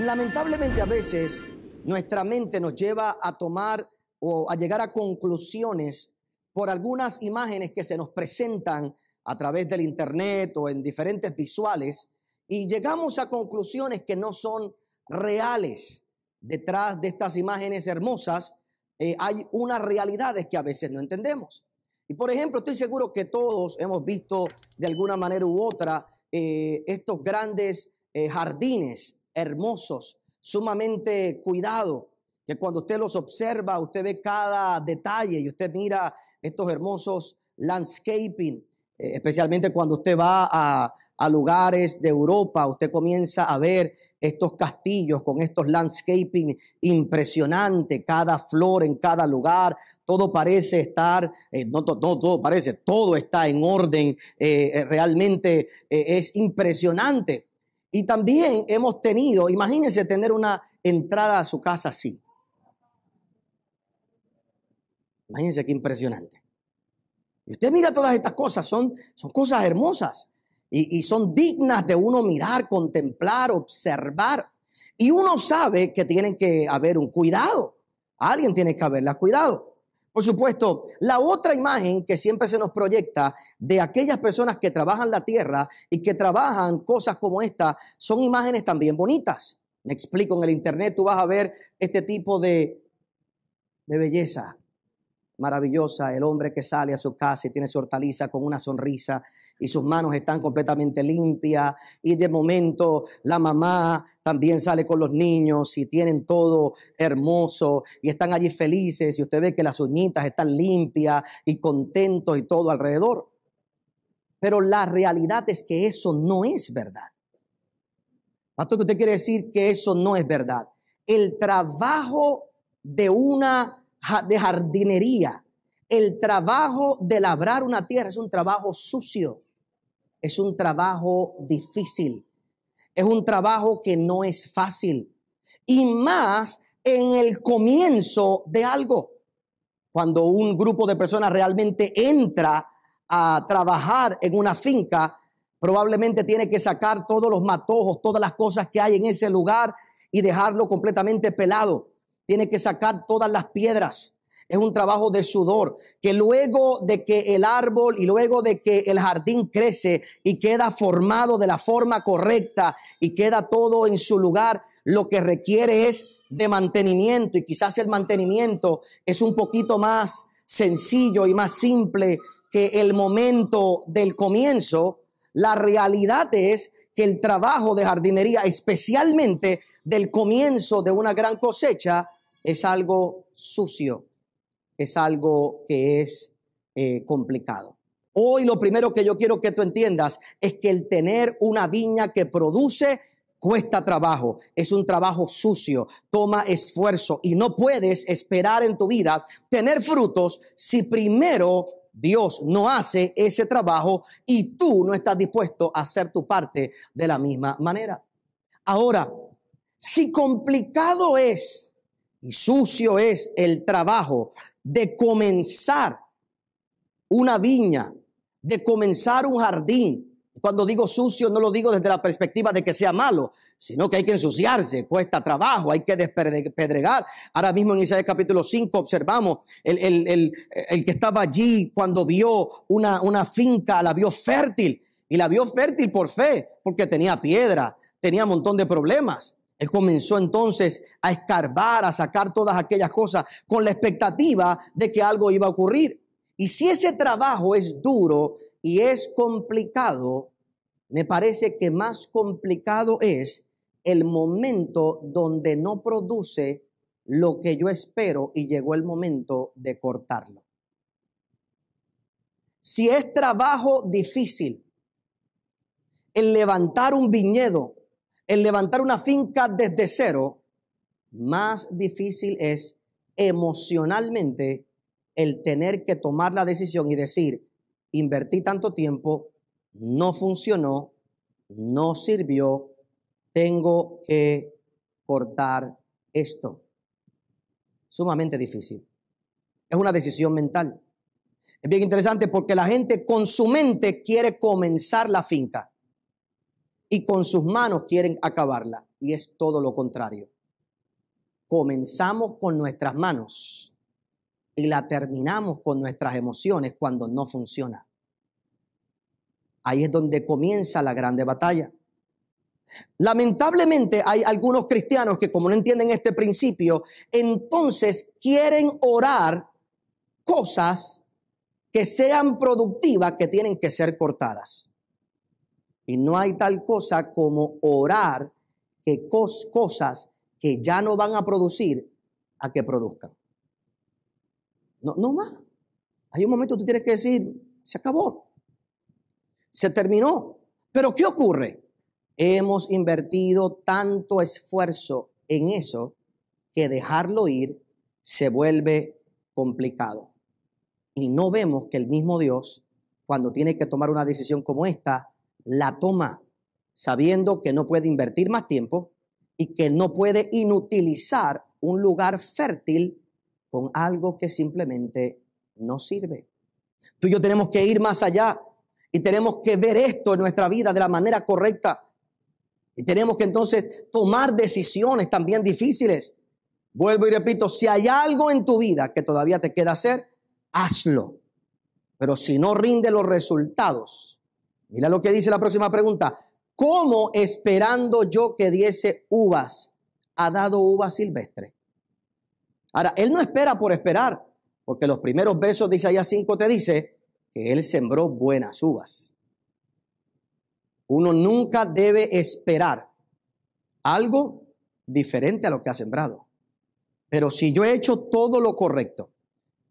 Lamentablemente a veces nuestra mente nos lleva a tomar o a llegar a conclusiones por algunas imágenes que se nos presentan a través del Internet o en diferentes visuales y llegamos a conclusiones que no son reales. Detrás de estas imágenes hermosas eh, hay unas realidades que a veces no entendemos. Y por ejemplo, estoy seguro que todos hemos visto de alguna manera u otra eh, estos grandes eh, jardines hermosos, sumamente cuidado, que cuando usted los observa, usted ve cada detalle y usted mira estos hermosos landscaping, eh, especialmente cuando usted va a, lugares de Europa, usted comienza a ver estos castillos con estos landscaping impresionante, cada flor en cada lugar, todo parece estar, eh, no, todo parece, todo está en orden, eh, realmente es impresionante. Y también hemos tenido, imagínense tener una entrada a su casa así. Imagínense qué impresionante. Y usted mira todas estas cosas, son, son cosas hermosas y, y son dignas de uno mirar, contemplar, observar. Y uno sabe que tienen que haber un cuidado. Alguien tiene que haberle cuidado. Por supuesto, la otra imagen que siempre se nos proyecta de aquellas personas que trabajan la tierra y que trabajan cosas como esta son imágenes también bonitas. Me explico, en el internet tú vas a ver este tipo de, de belleza maravillosa, el hombre que sale a su casa y tiene su hortaliza con una sonrisa, y sus manos están completamente limpias y de momento la mamá también sale con los niños y tienen todo hermoso y están allí felices y usted ve que las uñitas están limpias y contentos y todo alrededor. Pero la realidad es que eso no es verdad. Pastor, qué usted quiere decir que eso no es verdad. El trabajo de una de jardinería, el trabajo de labrar una tierra es un trabajo sucio. Es un trabajo difícil. Es un trabajo que no es fácil. Y más en el comienzo de algo. Cuando un grupo de personas realmente entra a trabajar en una finca, probablemente tiene que sacar todos los matojos, todas las cosas que hay en ese lugar y dejarlo completamente pelado. Tiene que sacar todas las piedras es un trabajo de sudor, que luego de que el árbol y luego de que el jardín crece y queda formado de la forma correcta y queda todo en su lugar, lo que requiere es de mantenimiento y quizás el mantenimiento es un poquito más sencillo y más simple que el momento del comienzo, la realidad es que el trabajo de jardinería, especialmente del comienzo de una gran cosecha, es algo sucio es algo que es eh, complicado. Hoy lo primero que yo quiero que tú entiendas es que el tener una viña que produce cuesta trabajo, es un trabajo sucio, toma esfuerzo y no puedes esperar en tu vida tener frutos si primero Dios no hace ese trabajo y tú no estás dispuesto a hacer tu parte de la misma manera. Ahora, si complicado es y sucio es el trabajo de comenzar una viña, de comenzar un jardín. Cuando digo sucio, no lo digo desde la perspectiva de que sea malo, sino que hay que ensuciarse, cuesta trabajo, hay que despedregar. Ahora mismo en Isaías capítulo 5 observamos el, que estaba allí cuando vio una, una finca, la vio fértil, y la vio fértil por fe, porque tenía piedra, tenía un montón de problemas. Él comenzó entonces a escarbar, a sacar todas aquellas cosas con la expectativa de que algo iba a ocurrir. Y si ese trabajo es duro y es complicado, me parece que más complicado es el momento donde no produce lo que yo espero y llegó el momento de cortarlo. Si es trabajo difícil, el levantar un viñedo, el levantar una finca desde cero, más difícil es emocionalmente el tener que tomar la decisión y decir, invertí tanto tiempo, no funcionó, no sirvió, tengo que cortar esto. Sumamente difícil. Es una decisión mental. Es bien interesante porque la gente con su mente quiere comenzar la finca y con sus manos quieren acabarla. Y es todo lo contrario. Comenzamos con nuestras manos y la terminamos con nuestras emociones cuando no funciona. Ahí es donde comienza la grande batalla. Lamentablemente hay algunos cristianos que como no entienden este principio, entonces quieren orar cosas que sean productivas, que tienen que ser cortadas. Y no hay tal cosa como orar que cosas que ya no van a producir a que produzcan. No, no más. Hay un momento que tú tienes que decir, se acabó, se terminó. Pero ¿qué ocurre? Hemos invertido tanto esfuerzo en eso que dejarlo ir se vuelve complicado. Y no vemos que el mismo Dios, cuando tiene que tomar una decisión como esta, la toma sabiendo que no puede invertir más tiempo y que no puede inutilizar un lugar fértil con algo que simplemente no sirve. Tú y yo tenemos que ir más allá y tenemos que ver esto en nuestra vida de la manera correcta. Y tenemos que entonces tomar decisiones también difíciles. Vuelvo y repito, si hay algo en tu vida que todavía te queda hacer, hazlo. Pero si no rinde los resultados, Mira lo que dice la próxima pregunta. ¿Cómo esperando yo que diese uvas, ha dado uvas silvestre? Ahora, él no espera por esperar, porque los primeros versos de Isaías 5 te dice que él sembró buenas uvas. Uno nunca debe esperar algo diferente a lo que ha sembrado. Pero si yo he hecho todo lo correcto,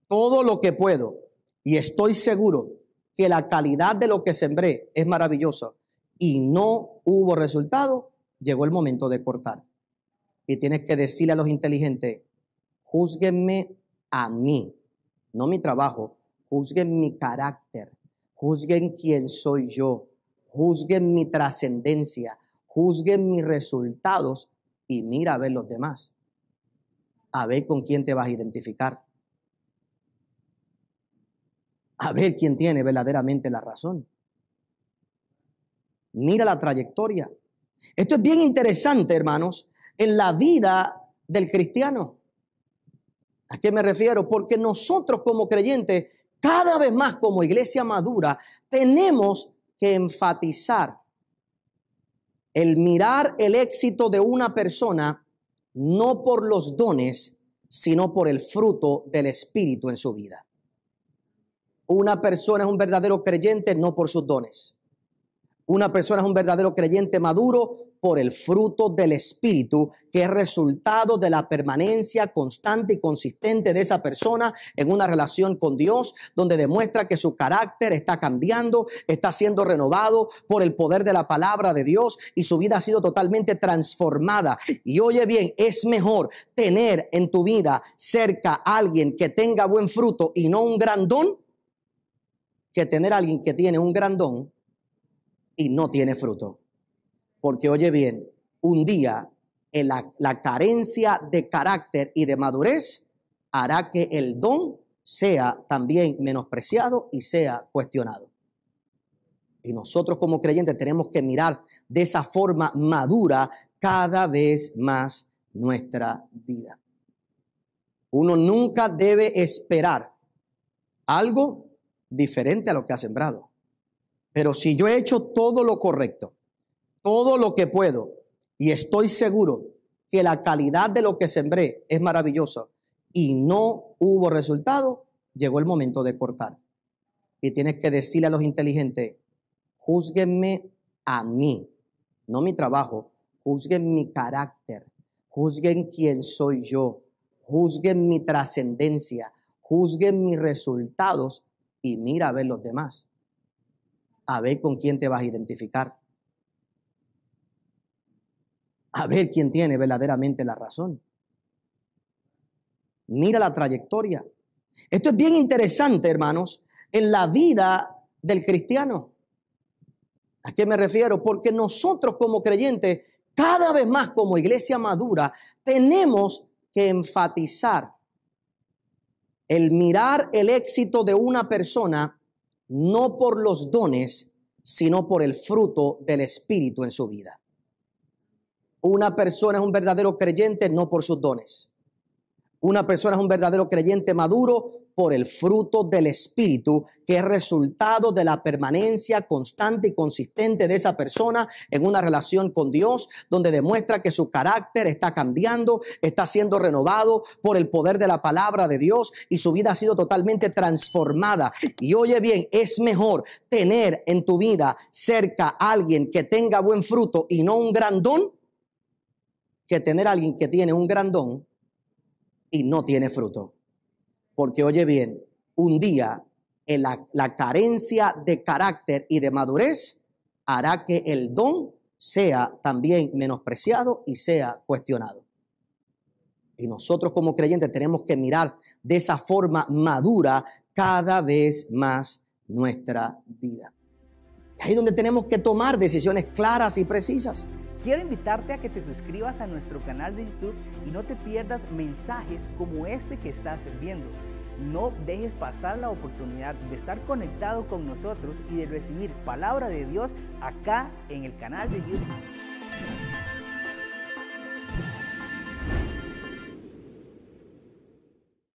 todo lo que puedo, y estoy seguro que la calidad de lo que sembré es maravillosa y no hubo resultado, llegó el momento de cortar. Y tienes que decirle a los inteligentes, juzguenme a mí, no mi trabajo, juzguen mi carácter, juzguen quién soy yo, juzguen mi trascendencia, juzguen mis resultados y mira a ver los demás, a ver con quién te vas a identificar a ver quién tiene verdaderamente la razón. Mira la trayectoria. Esto es bien interesante, hermanos, en la vida del cristiano. ¿A qué me refiero? Porque nosotros como creyentes, cada vez más como iglesia madura, tenemos que enfatizar el mirar el éxito de una persona no por los dones, sino por el fruto del Espíritu en su vida. Una persona es un verdadero creyente no por sus dones. Una persona es un verdadero creyente maduro por el fruto del Espíritu, que es resultado de la permanencia constante y consistente de esa persona en una relación con Dios, donde demuestra que su carácter está cambiando, está siendo renovado por el poder de la palabra de Dios y su vida ha sido totalmente transformada. Y oye bien, es mejor tener en tu vida cerca a alguien que tenga buen fruto y no un gran don? tener a alguien que tiene un gran don y no tiene fruto. Porque oye bien, un día en eh, la, la carencia de carácter y de madurez hará que el don sea también menospreciado y sea cuestionado. Y nosotros como creyentes tenemos que mirar de esa forma madura cada vez más nuestra vida. Uno nunca debe esperar algo diferente a lo que ha sembrado. Pero si yo he hecho todo lo correcto, todo lo que puedo, y estoy seguro que la calidad de lo que sembré es maravillosa y no hubo resultado, llegó el momento de cortar. Y tienes que decirle a los inteligentes, juzguenme a mí, no mi trabajo, juzguen mi carácter, juzguen quién soy yo, juzguen mi trascendencia, juzguen mis resultados y mira a ver los demás. A ver con quién te vas a identificar. A ver quién tiene verdaderamente la razón. Mira la trayectoria. Esto es bien interesante, hermanos, en la vida del cristiano. ¿A qué me refiero? Porque nosotros como creyentes, cada vez más como iglesia madura, tenemos que enfatizar el mirar el éxito de una persona no por los dones, sino por el fruto del Espíritu en su vida. Una persona es un verdadero creyente no por sus dones. Una persona es un verdadero creyente maduro por el fruto del Espíritu, que es resultado de la permanencia constante y consistente de esa persona en una relación con Dios, donde demuestra que su carácter está cambiando, está siendo renovado por el poder de la palabra de Dios y su vida ha sido totalmente transformada. Y oye bien, es mejor tener en tu vida cerca a alguien que tenga buen fruto y no un grandón, que tener a alguien que tiene un grandón y no tiene fruto. Porque oye bien, un día eh, la, carencia de carácter y de madurez hará que el don sea también menospreciado y sea cuestionado. Y nosotros como creyentes tenemos que mirar de esa forma madura cada vez más nuestra vida. ahí es donde tenemos que tomar decisiones claras y precisas. Quiero invitarte a que te suscribas a nuestro canal de YouTube y no te pierdas mensajes como este que estás viendo. No dejes pasar la oportunidad de estar conectado con nosotros y de recibir palabra de Dios acá en el canal de YouTube.